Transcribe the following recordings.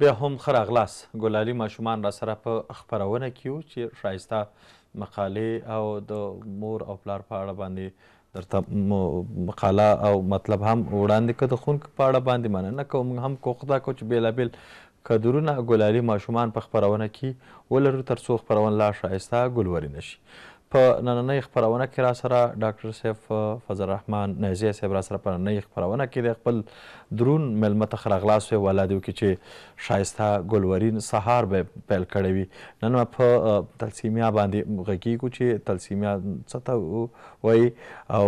بیا هم ښه راغلاس ګلالي ماشومان راسره په خپرونه کې وو چې ښایسته مقالې او د مور او پلار په اړه باندې درته مقاله او مطلب هم وړاندې کړه د ښوونکو په اړه باندې مننه کوم هم کوښښ دا کو چې بېلابېل کدرونه ګلالي ماشومان په خپرونه کې ولرو تر څو خپرونه لا ښایسته ګلورینه شي په نننۍ خپرونه کې را سره ډاکټر سیف فضل الرحمن نازیه صاحب را سره په نننۍ خپرونه کې د خپل درون مېلمه ته ښه راغلاست وی ولاده وکړي چې شایسته ګلورین سهار به پیل کړی وي نن په تلسیمیا باندې غږیږو چې تلسیمیا څه ته وایي او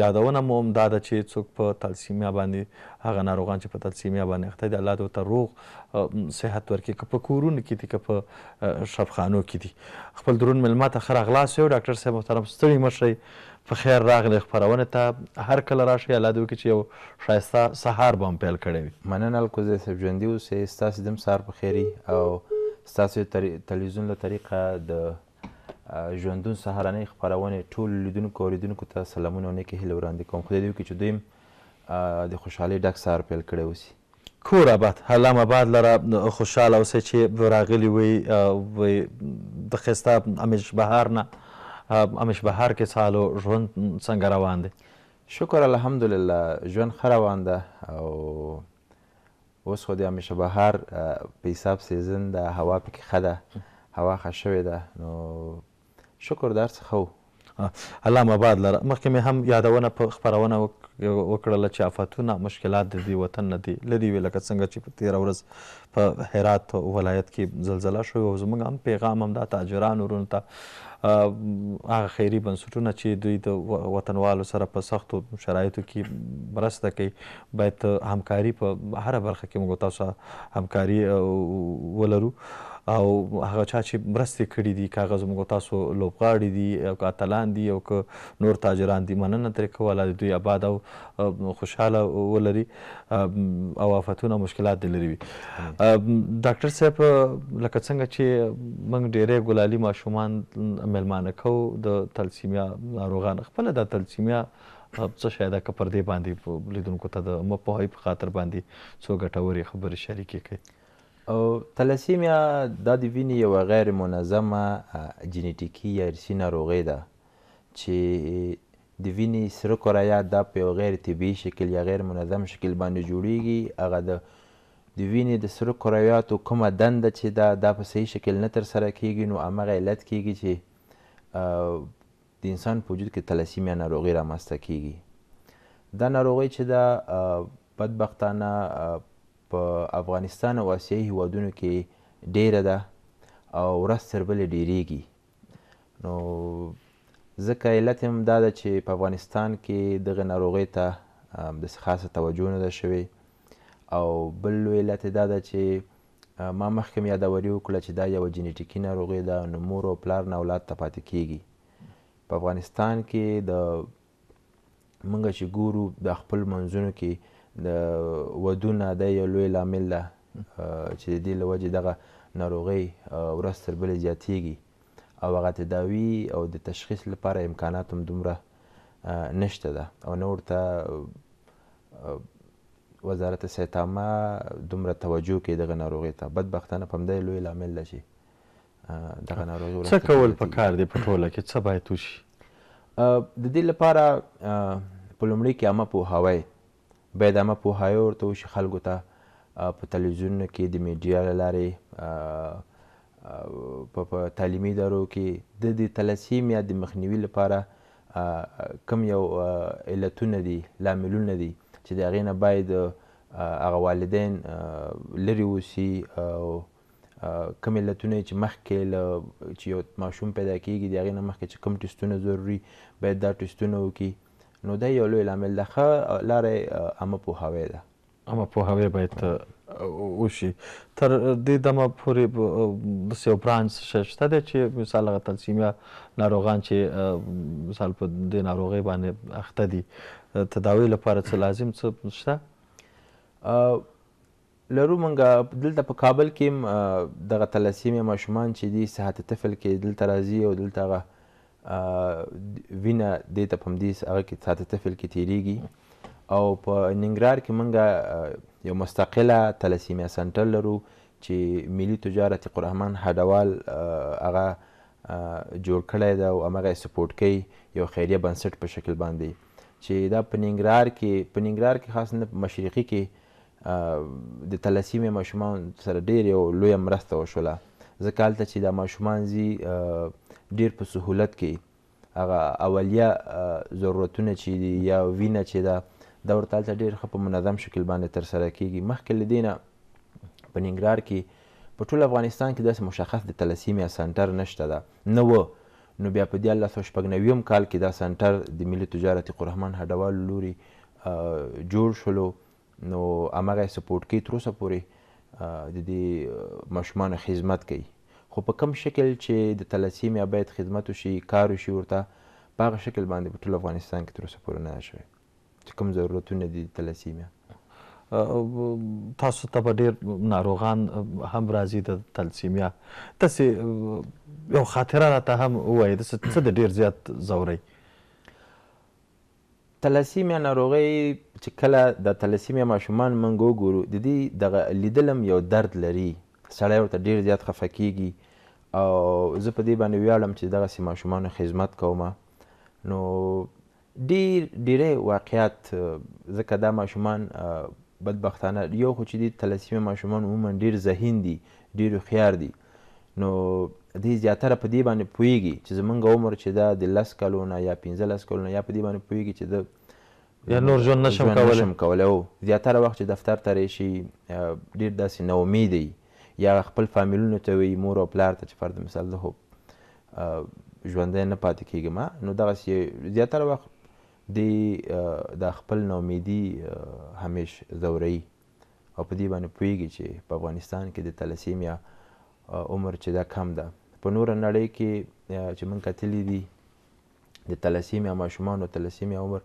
یادونه مو هم دا ده چې څوک په تلسیمیا باندې هغه ناروغان چې په تلسیمیا باندې اخته دي الله دوی ته روغ صحت ورکړي که په کورونو کې دي که په شبخانو کې دي خپل درون مېلمه ته ښه راغلاست یو ډاکټر صاحب محترم ستړي مه شئ په خیر راغلی خپرونې ته هر کله راشئ الله دې وکړي چې یو ښایسته سهار به هم پیل کړی وي مننه الکوزی صاحب ژوندي اوسئ ستاسې د هم سهار په خیر او ستاسو تلویزیون له طریقه د ژوندون سهارنۍ خپرونې ټولو لیدونکو اوریدونکو ته سلامونه او نیکې هیلې وړاندې کوم خدای دې وکړي چې دوی د خوشحالۍ ډک سهار پیل کړی اوسي کور آباد علام آباد لره خوشحاله اوسئ چې راغلي وی د ښایسته امیش بهار نه امیش بهار کې څه حال ژوند څنګه روان دی شکر الحمدلله ژوند ښه روان ده او اوس خو د امیشه بهار په حساب سیزن د هوا پکې ښه ده هوا ښه شوې ده نو شکر در څه ښه الله مباد لره مخکې مې هم یادونه په خپرونه وکړله چې آفتونه مشکلات د دې وطن نه دي لرې وي لکه څنګه چې په تېره ورځ په هرات ولایت کې زلزله شوې او زموږ هم پیغام هم دا تاجرانو ورونو ته هغه خیري بنسټونه چې دوی د وطنوالو سره په سختو شرایطو کې مرسته کوي باید همکاري په هره برخه کې موږ تاسو همکاري ولرو او هغه چا چې مرستې کړي دي که هغه زموږ تاسو لوبغاړي دي او که اتلان دي او که نور تاجران دي مننه ترې کوله دوی آباد او خوشحاله ولري او آفتونه مشکلات دې لرې وي ډاکټر صاحب لکه څنګه چې موږ ډیری ګلالي ماشومان میلمانه کوو د تلسیمیا ناروغان خپله د تلسیمیا څه شی ده که پر دې باندې لیدونکو ته د مپوهۍ په خاطر باندې څو ګټورې خبرې شریکې کړئ او تلسیمیا دا د وینې یوه غیر منظمه جنیټیکي یا ارثي ناروغي ده چې د وینې سره کریات دا په یو غیر طبیعي شکل یا غیر منظم شکل باندې جوړیږي هغه د د وینې د سرو کرویاتو کومه دنده چې دا دا په صحیح شکل نه ترسره کیږي نو همغه علت کیږي چې د انسان په وجود کې تلسیمیا ناروغي رامنځته کیږي دا ناروغي چې دا بدبختانه په افغانستان او آسیایي هیوادونو کې ډیره ده او ورځ تر بلې ډیریږي نو ځکه علت هم دا ده چې په افغانستان کې دغه ناروغۍ ته د خاصه توجه نه ده شوې او بل لوی علت دا ده چې ما مخکې م یادوري وکړه چې دا یوه جینټیکي ناروغي ده نو مور او پلار نه اولاد ته پاتې کیږي په افغانستان کې د موږ چې ګورو د خپل منځونو کې د ودونه د یو لوی لامل ده چې د دې له وجې دغه ناروغۍ ورځ تر بلې زیاتیږي او هغه تداوي او د تشخیص لپاره امکانات هم دومره نشته ده او نه ورته وزارت سیتاما دومره توجه کوي دغه ناروغي ته بدبختانه په همدې لوی لامل ده چې دغه ناروغي څه کول په کار دی په ټوله کې څه باید وشي د دې لپاره په لومړي کې عامه پوهاوی باید عامه پوهاوی ورته وشي خلکو ته په تلویزیونونو کې د میډیا له لارې په تعلیمي ادارو کې د د تلسیم یا د مخنیوي لپاره کم یو علتونه دي لاملونه دي چې د هغې نه باید هغه والدین لرې اوسي او کوم علتونه چې مخکې له چې یو ماشوم پیدا کیږي د هغې نه مخکې چې کوم ټیسټونه ضروري باید دا ټیسټونه وکړي نو دا یو لوی لامل ده ښه لاره عامه پوهاوی ده عامه پوهاوی باید وشي تر دې دمه پورې د یو برانچ شته دی چې مثال هغه تلسیمیا ناروغان چې مثال په دې ناروغي باندې اخته دي تداوی لپاره څه لازم څه شته لرو مونږ دلته په کابل کې دغه تلسیمیا ماشومان چې دي صحت طفل کې دلته راځي او دلته هغه وینه دې ته په همدې هغه کې صحت طفل کې تیریږي او په ننګرهار کې مونږ یو مستقله تلسیمیا سنټر لرو چې ملي تجارت قرهمن هډوال هغه جوړ کړی ده او هغه سپورټ کوي یو خیریه بنسټ په شکل باندې چې دا په ننګرهار کې په ننګرهار کې خاص نه په مشرقي کې د تلسیمیا ماشومان سره ډېر یو لویه مرسته وشوله ځکه هلته چې دا ماشومان ځي ډېر په سهولت کې هغه اولیه ضرورتونه چې دي یا وینه چې ده دا ورته هلته ډېر ښه په منظم شکل باندې ترسره کیږي مخکې له دې نه په ننګرهار کې په ټول افغانستان کې داسې مشخص د تلسیمیا سنټر نشته ده نه و نو بیا په دیارلس سوه شپږ نویم کال کې دا سنټر د ملي تجارت قرهمان هډوالو لوري جوړ شلو نو هماغه یې سپورټ کوي تر اوسه پورې د دې ماشومانو خدمت کوي خو په کم شکل چې د تلسیمیا باید خدمت وشي کار وشي ورته په هغه شکل باندې په ټول افغانستان کې تر اوسه پورې نه شوی چې کوم ضرورتونه دي د تلسیمیا تاسو ته به ډېر ناروغان هم راځي د تلسیمیا داسې یو خاطره راته هم ووایې داسې څه د ډېر زیات ځورئ تلسیمیا ناروغۍ چې کله د تلسیمیا ماشومان موږ وګورو د دې دغه لیدلم یو درد لري سړی ورته ډېر زیات خفه کیږي او زه په دې باندې ویاړم چې دغسې ماشومانو خدمت کوم نو ډیر ډیری واقعیات ځکه دا ماشومان بدبختانه یو خو چې دي تلسیمه ماشومان عموما ډیر ذهین دي ډیر هوښیار دي نو دې زیاتره په دې باندې پوهیږي چې زمونږ عمر چې دا د لس کالو نه یا پنځلس کالو نه یا په دې باندې پوهیږي چې د یا نور ژوند نشم کولی نشم کولی او زیاتره وخت چې دفتر ته راشي ډیر داسې ناامید یا خپل فامیلونو ته وي مور او پلار ته چې فرد مثال د هو ژوندی نه پاتې کېږم نو دغسې زیاتره وخت دی د خپل نومیدي همیش زوري او په دې باندې پوهیږي چې په افغانستان کې د تلسیمیا عمر چې دا کم ده په نور نړۍ کې چې مونږ کتلی دي د تلسیمیا ماشومانو تلسیمیا عمر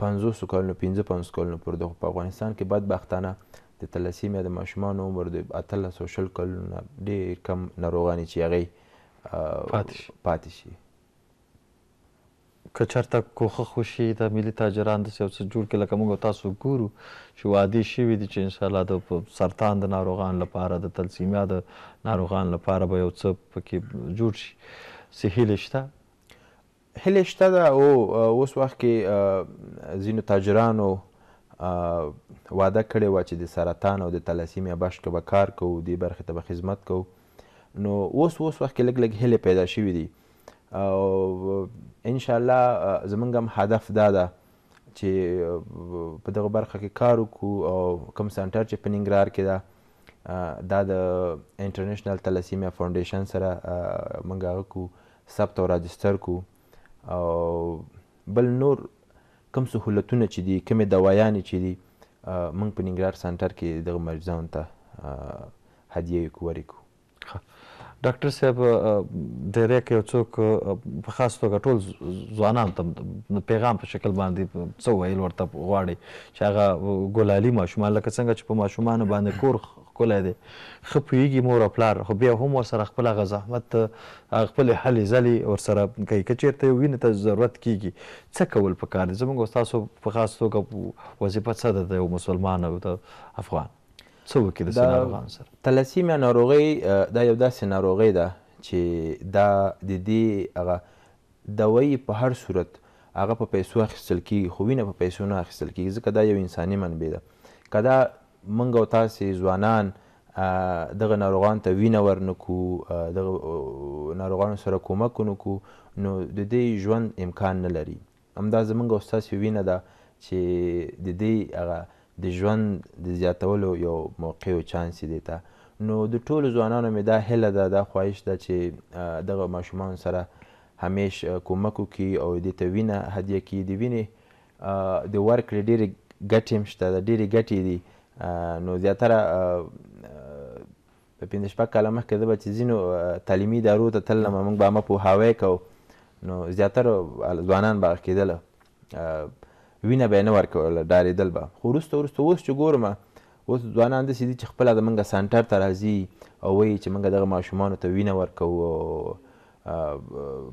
پنځوسو کلونو پنځه پنځوس کلونو پورې د په افغانستان کې بدبختانه د تلسیمیا د ماشومانو عمر د اتلسو شل کلونو ډېر کم ناروغان چې هغې پاتې شي که چېرته کوښښ وشي د ملي تاجران داسې یو څه جوړ کړي لکه موږ تاسو ګورو چې وعدې شوي دي چې انشاءالله د سرطان د ناروغانو لپاره د تلسیمیا د ناروغانو لپاره به یو څه پکې جوړ شي څه هیلې شته هیلې شته ده او اوس وخت کې ځینو تاجرانو وعده کړې وه چې د سرطان او د تلسیمیا بشک به کار کوو دې برخې ته به خدمت کوو نو اوس اوس وخت کې لږ لږ هیلې پیدا شوي دي او ان شاء الله زمونږ هم هدف دا ده چې په دغه برخه کې کار وکړو او کوم سنټر چې په ننګرهار کې ده دا د انټرنیشنل تلسیمیا فاونډیشن سره موږ هغه کو ثبت او راجستر کو او بل نور کم سهولتونه چې دي کمې دوایانې چې دي موږ په ننګرهار سنټر کې دغه مریضانو ته هدیه یې کو ورکو ډاکټر صاحب ډیره کې یو څوک په خاص توګه ټول ځوانان ته پیغام په شکل باندې څو ویل ورته غواړي چې هغه ګلالي ماشومان لکه څنګه چې په ماشومان باندې کور ښکلی دی ښه پوهیږي مور او پلار خو بیا هم ورسره خپل هغه زحمت خپلې هلې ځلې ورسره کوي که چېرته وینې ته ضرورت کیږي څه کول پکار دی زموږ ستاسو په خاص توګه وظیفه څه ده د یو مسلمان او د افغان څه وکړي د ناروغانو سره تلسیمیا ناروغي دا یو داسې ناروغي ده چې دا د دې هغه دوایي په هر صورت هغه په پیسو اخیستل کیږي خو وینه په پیسو نه اخیستل کیږي ځکه دا یو انساني منبع ده که دا موږ او تاسې ځوانان دغه ناروغان ته وینه ورنکو دغه ناروغانو سره کومک ونکو نو د دې ژوند امکان نه لري همدا زموږ او ستاسې وینه ده چې د دې هغه د ژوند د زیاتولو یو موقع او چانس دی ته نو د ټولو ځوانانو مې دا هیله ده دا خواهش ده چې دغه ماشومان سره همیش کومک وکړي او دې ته وینه هدیه کړي د وینې د ورکړې ډېرې ګټې هم شته ډېرې ګټې دي نو زیاتره په پنځه شپږ کاله مخکې زه به چې ځینو تعلیمي ادارو ته تللم موږ به همه پوهاوی کوو نو زیاتره ځوانان به کېدله وینه به یې نه ورکوله ډارېدل به خو وروسته وروسته اوس چې ګورم اوس ځوانان داسې دي چې خپله د موږ سنټر ته راځي او وایي چې موږ دغه ماشومانو ته وینه ورکوو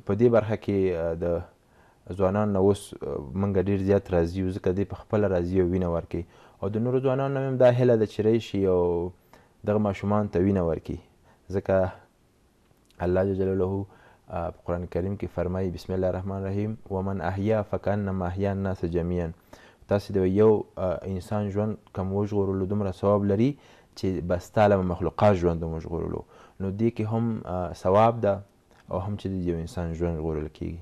په دې برخه کې د ځوانان نه اوس موږ ډېر زیات راضي یو ځکه دوی په خپله راضي او وینه ورکوي او د نورو ځوانانو هم دا هیله ده چې راشي او دغه ماشومان ته وینه ورکړي ځکه الله جل جلاله په قران کریم کې فرمایي بسم الله الرحمن الرحیم ومن احیا فکانما احیا الناس جميعا تاسو د یو انسان ژوند کم وژغورلو دومره ثواب لري چې بس تعالی مخلوقات ژوند وژغورلو نو دې کې هم ثواب ده او هم چې د یو انسان ژوند ژغورل کیږي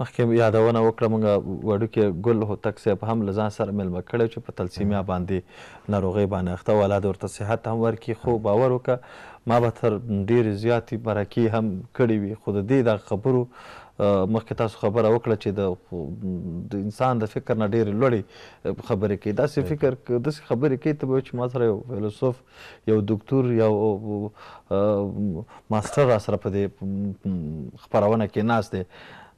مخکې یادونه وکړه موږ وړوکې ګل هوتک صاحب هم له ځان سره میلمه کړی چې په تلسیمیا باندې ناروغۍ باندې اخته ولاد ورته صحت هم ورکړي خو باور وکړه ما به تر ډېرې زیاتې مرکې هم کړې وي خو د دې دغه خبرو مخکې تاسو خبره وکړه چې د انسان د فکر نه ډېرې لوړې خبرې کوي داسې فکر داسې خبرې کوي ته به چې ما سره یو فیلسوف یو دکتور یو ماسټر را سره په دې خپرونه کې ناست دی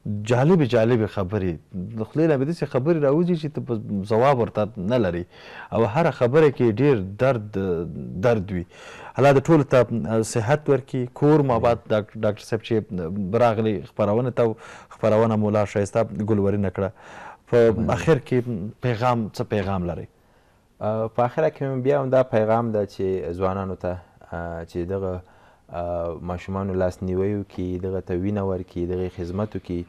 جالب جالب خبرې د خولې نه به داسې خبرې راوځي چې ته ځواب ورته نه لري او هر خبره کې ډیر درد درد وي الله د ټولو ته صحت ورکړي کور ماباد ډاکټر صاحب چې راغلی خپرونه ته خپرونه مولا شایسته ګلورینه کړه په اخر کې پیغام څه پیغام لري په اخره کې بیا هم دا پیغام ده چې ځوانانو ته چې دغه ماشومان لاس نیویو کې دغه ته وینه ورکړي دغه خدمتو کې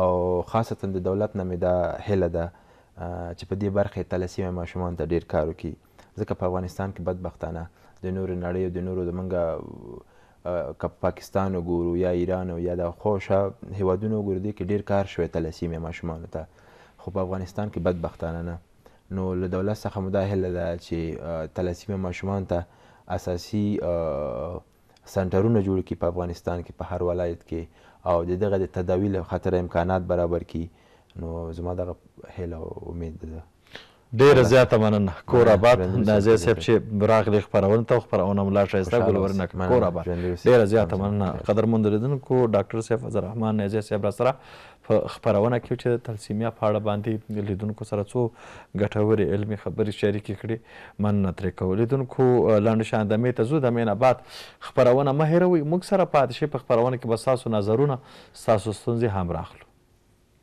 او خاصتا د دولت نه مې دا هیله ده چې په دې برخه تلسیمه ماشومان ته ډیر کار وکړي ځکه په افغانستان کې بدبختانه د نورو نړۍ او د نورو زمونږ که پاکستان وګورو یا ایران او یا د خوشه هیوادونو وګورو دې کې ډیر کار شوی تلسیمې ماشومانو ته خو په افغانستان کې بدبختانه نه نو له دولت څخه مو دا هیله ده چې تلسیمې ماشومان ته اساسي سنټرونه جوړ کړي په افغانستان کې په هر ولایت کې او د دغه د تداوي له خطره امکانات برابر کړي نو زما دغه هیله او امید ده ډیره زیاته مننه کور آباد نازیه صاحب چې راغلي خپرونه ته خپرونه ملا شایسته ګلورنه کور آباد ډیره زیاته مننه قدرمن لیدونکو ډاکټر سیف الرحمن نازیه صاحب را سره په خبرونه کې چې تلسیمیا په اړه باندې لیدونکو سره څو ګټورې علمي خبرې شریکې کړې مننه ترې کوو لیدونکو لنډ شاندمې ته ځو د مینه بعد خپرونه مه هیروئ موږ سره پاتې شئ په خپرونه کې به ستاسو نظرونه ستاسو ستونزې هم راخلو